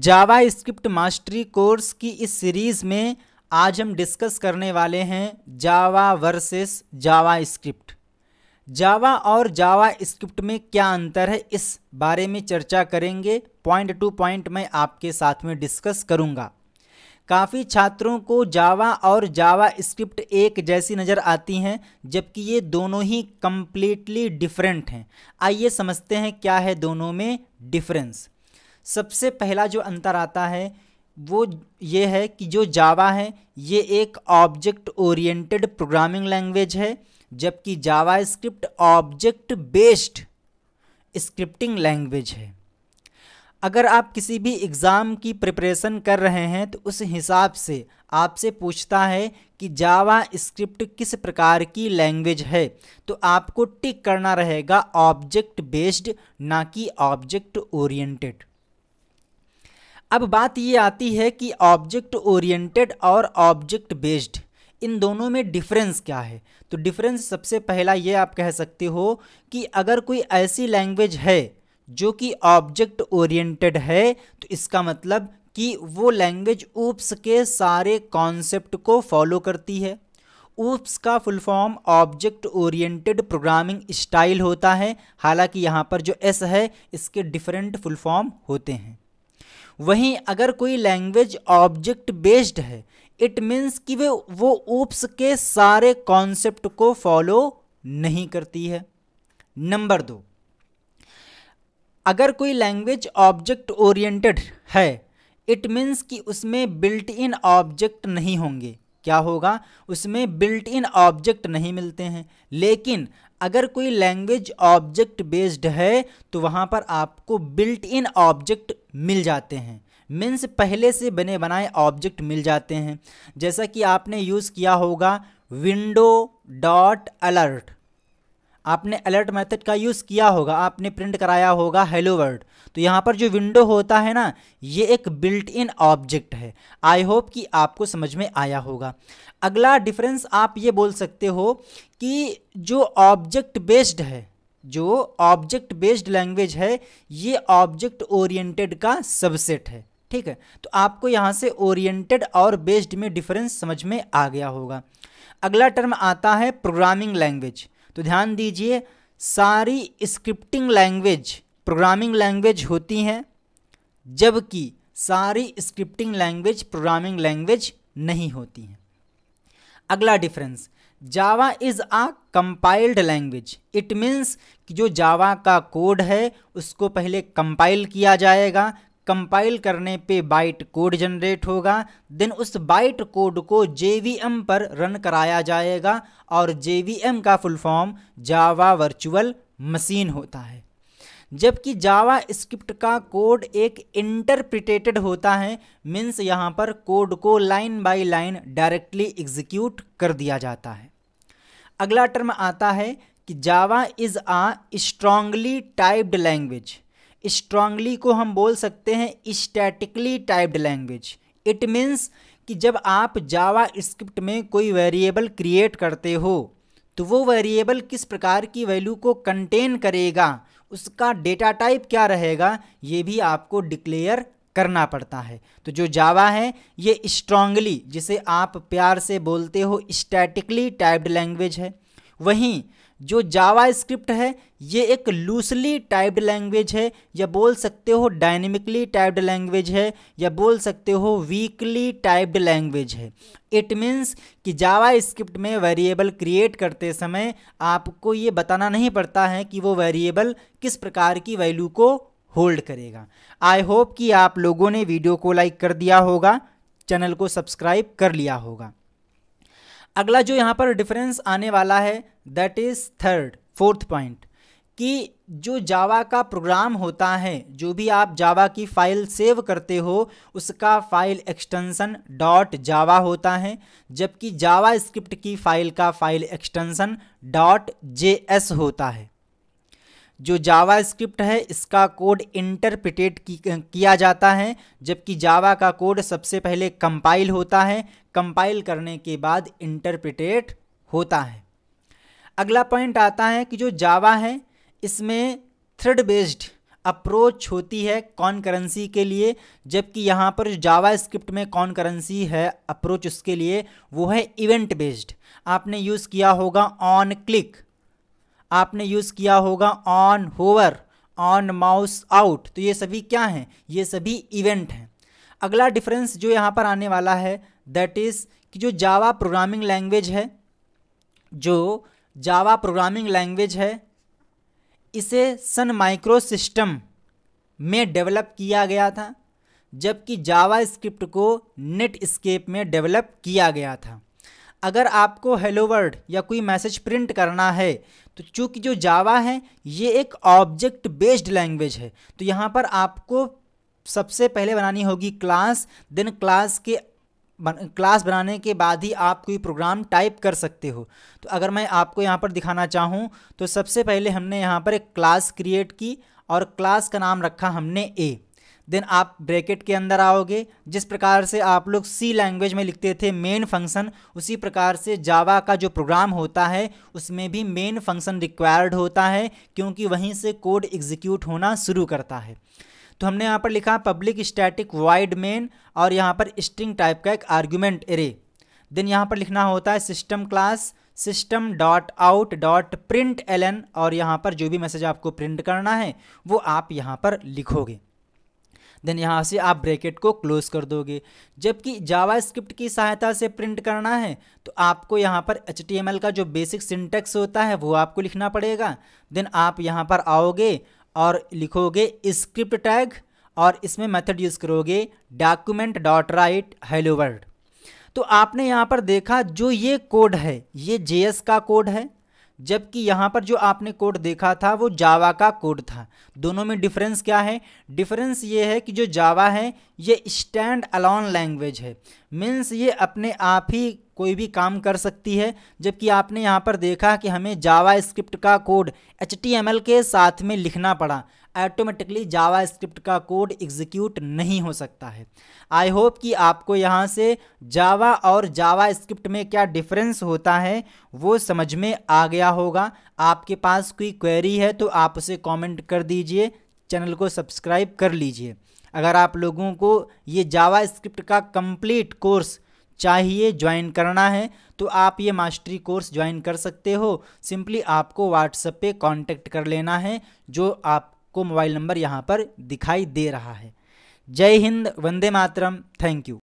जावा script mastery course की इस series में आज हम डिस्कस करने वाले हैं जावा वर्सेस जावा स्क्रिप्ट जावा और जावा स्क्रिप्ट में क्या अंतर है इस बारे में चर्चा करेंगे पॉइंट टू पॉइंट मैं आपके साथ में डिस्कस करूंगा काफ़ी छात्रों को जावा और जावा स्क्रिप्ट एक जैसी नज़र आती हैं जबकि ये दोनों ही कम्प्लीटली डिफरेंट हैं आइए समझते हैं क्या है दोनों में डिफरेंस सबसे पहला जो अंतर आता है वो ये है कि जो जावा है ये एक ऑब्जेक्ट ओरिएंटेड प्रोग्रामिंग लैंग्वेज है जबकि JavaScript object based scripting language है अगर आप किसी भी एग्ज़ाम की प्रिपरेशन कर रहे हैं तो उस हिसाब से आपसे पूछता है कि जावा स्क्रिप्ट किस प्रकार की लैंग्वेज है तो आपको टिक करना रहेगा ऑब्जेक्ट बेस्ड ना कि ऑब्जेक्ट ओरिएंटेड अब बात ये आती है कि ऑब्जेक्ट ओरिएंटेड और ऑब्जेक्ट बेस्ड इन दोनों में डिफरेंस क्या है तो डिफरेंस सबसे पहला ये आप कह सकते हो कि अगर कोई ऐसी लैंग्वेज है जो कि ऑब्जेक्ट ओरिएंटेड है तो इसका मतलब कि वो लैंग्वेज ऊप्स के सारे कॉन्सेप्ट को फॉलो करती है ऊप्स का full form object oriented programming style होता है हालांकि यहाँ पर जो एस है इसके डिफरेंट फुल फॉर्म होते हैं वहीं अगर कोई लैंग्वेज ऑब्जेक्ट बेस्ड है इट मीन्स कि वे वो ऊप्स के सारे कॉन्सेप्ट को फॉलो नहीं करती है नंबर दो अगर कोई लैंग्वेज ऑब्जेक्ट ओरिएंटेड है इट मीन्स कि उसमें बिल्ट इन ऑब्जेक्ट नहीं होंगे क्या होगा उसमें बिल्ट इन ऑब्जेक्ट नहीं मिलते हैं लेकिन अगर कोई लैंग्वेज ऑब्जेक्ट बेस्ड है तो वहाँ पर आपको बिल्ट इन ऑब्जेक्ट मिल जाते हैं मीन्स पहले से बने बनाए ऑब्जेक्ट मिल जाते हैं जैसा कि आपने यूज़ किया होगा विंडो डॉट अलर्ट आपने अलर्ट मेथड का यूज़ किया होगा आपने प्रिंट कराया होगा हेलो वर्ड तो यहाँ पर जो विंडो होता है ना ये एक बिल्ट इन ऑब्जेक्ट है आई होप कि आपको समझ में आया होगा अगला डिफरेंस आप ये बोल सकते हो कि जो ऑब्जेक्ट बेस्ड है जो ऑब्जेक्ट बेस्ड लैंग्वेज है ये ऑब्जेक्ट ओरिएंटेड का सबसेट है ठीक है तो आपको यहाँ से ओरिएंटेड और बेस्ड में डिफरेंस समझ में आ गया होगा अगला टर्म आता है प्रोग्रामिंग लैंग्वेज तो ध्यान दीजिए सारी स्क्रिप्टिंग लैंग्वेज प्रोग्रामिंग लैंग्वेज होती हैं जबकि सारी स्क्रिप्टिंग लैंग्वेज प्रोग्रामिंग लैंग्वेज नहीं होती हैं अगला difference Java is a compiled language it means कि जो जावा का कोड है उसको पहले कंपाइल किया जाएगा कंपाइल करने पे बाइट कोड जनरेट होगा देन उस बाइट कोड को जे पर रन कराया जाएगा और जे का full form Java virtual machine होता है जबकि जावा स्क्रिप्ट का कोड एक इंटरप्रिटेटेड होता है मीन्स यहाँ पर कोड को line by line directly execute कर दिया जाता है अगला टर्म आता है कि Java is a strongly typed language strongly को हम बोल सकते हैं statically typed language it means कि जब आप जावा स्क्रिप्ट में कोई वेरिएबल क्रिएट करते हो तो वो वेरिएबल किस प्रकार की वैल्यू को कंटेन करेगा उसका डेटा टाइप क्या रहेगा ये भी आपको डिक्लेयर करना पड़ता है तो जो जावा है ये स्ट्रांगली जिसे आप प्यार से बोलते हो स्टैटिकली टाइप्ड लैंग्वेज है वहीं जो जावा स्क्रिप्ट है ये एक लूसली टाइप्ड लैंग्वेज है या बोल सकते हो डायनेमिकली टाइप्ड लैंग्वेज है या बोल सकते हो वीकली टाइप्ड लैंग्वेज है इट मीन्स कि जावा स्क्रिप्ट में वेरिएबल क्रिएट करते समय आपको ये बताना नहीं पड़ता है कि वो वेरिएबल किस प्रकार की वैल्यू को होल्ड करेगा आई होप कि आप लोगों ने वीडियो को लाइक कर दिया होगा चैनल को सब्सक्राइब कर लिया होगा अगला जो यहाँ पर डिफरेंस आने वाला है that is third fourth point कि जो जावा का प्रोग्राम होता है जो भी आप जावा की फ़ाइल सेव करते हो उसका फ़ाइल एक्सटेंसन डॉट जावा होता है जबकि जावा स्क्रिप्ट की फ़ाइल का फ़ाइल एक्सटेंसन डॉट जे होता है जो जावा स्क्रिप्ट है इसका कोड इंटरप्रिटेट किया जाता है जबकि जावा का कोड सबसे पहले कंपाइल होता है कंपाइल करने के बाद इंटरप्रिटेट होता है अगला पॉइंट आता है कि जो जावा है इसमें थ्रेड बेस्ड अप्रोच होती है कॉन करेंसी के लिए जबकि यहाँ पर जावा स्क्रिप्ट में कॉन करेंसी है अप्रोच उसके लिए वो है इवेंट बेस्ड आपने यूज़ किया होगा ऑन क्लिक आपने यूज़ किया होगा on hover on mouse out तो ये सभी क्या हैं ये सभी इवेंट हैं अगला डिफरेंस जो यहाँ पर आने वाला है दैट इज़ कि जो जावा प्रोग्रामिंग लैंग्वेज है जो जावा प्रोग्रामिंग लैंग्वेज है इसे सन माइक्रो सिस्टम में डेवलप किया गया था जबकि जावा स्क्रिप्ट को नेट स्केप में डेवलप किया गया था अगर आपको हेलो वर्ड या कोई मैसेज प्रिंट करना है तो चूंकि जो जावा है ये एक ऑब्जेक्ट बेस्ड लैंग्वेज है तो यहाँ पर आपको सबसे पहले बनानी होगी क्लास देन क्लास के बन, क्लास बनाने के बाद ही आप कोई प्रोग्राम टाइप कर सकते हो तो अगर मैं आपको यहाँ पर दिखाना चाहूँ तो सबसे पहले हमने यहाँ पर एक क्लास क्रिएट की और क्लास का नाम रखा हमने ए देन आप ब्रैकेट के अंदर आओगे जिस प्रकार से आप लोग सी लैंग्वेज में लिखते थे मेन फंक्शन उसी प्रकार से जावा का जो प्रोग्राम होता है उसमें भी मेन फंक्शन रिक्वायर्ड होता है क्योंकि वहीं से कोड एग्जीक्यूट होना शुरू करता है तो हमने यहाँ पर लिखा पब्लिक स्टैटिक वाइड मेन और यहाँ पर स्ट्रिंग टाइप का एक आर्ग्यूमेंट एरे देन यहाँ पर लिखना होता है system class system dot out dot print L और यहाँ पर जो भी मैसेज आपको प्रिंट करना है वो आप यहाँ पर लिखोगे देन यहाँ से आप ब्रैकेट को क्लोज कर दोगे जबकि जावा स्क्रिप्ट की सहायता से प्रिंट करना है तो आपको यहाँ पर एच का जो बेसिक सिंटेक्स होता है वो आपको लिखना पड़ेगा देन आप यहाँ पर आओगे और लिखोगे स्क्रिप्ट टैग और इसमें मेथड यूज़ करोगे document dot write hello world तो आपने यहाँ पर देखा जो ये कोड है ये जे का कोड है जबकि यहाँ पर जो आपने कोड देखा था वो जावा का कोड था दोनों में डिफरेंस क्या है डिफरेंस ये है कि जो जावा है ये स्टैंड अलोन लैंग्वेज है मीन्स ये अपने आप ही कोई भी काम कर सकती है जबकि आपने यहाँ पर देखा कि हमें जावा स्क्रिप्ट का कोड एच के साथ में लिखना पड़ा ऑटोमेटिकली जावा स्क्रिप्ट का कोड एग्जीक्यूट नहीं हो सकता है आई होप कि आपको यहाँ से जावा और जावा स्क्रिप्ट में क्या डिफरेंस होता है वो समझ में आ गया होगा आपके पास कोई क्वेरी है तो आप उसे कमेंट कर दीजिए चैनल को सब्सक्राइब कर लीजिए अगर आप लोगों को ये जावा स्क्रिप्ट का कंप्लीट कोर्स चाहिए ज्वाइन करना है तो आप ये मास्टरी कोर्स ज्वाइन कर सकते हो सिंपली आपको व्हाट्सएप पे कांटेक्ट कर लेना है जो आप आपको मोबाइल नंबर यहाँ पर दिखाई दे रहा है जय हिंद वंदे मातरम थैंक यू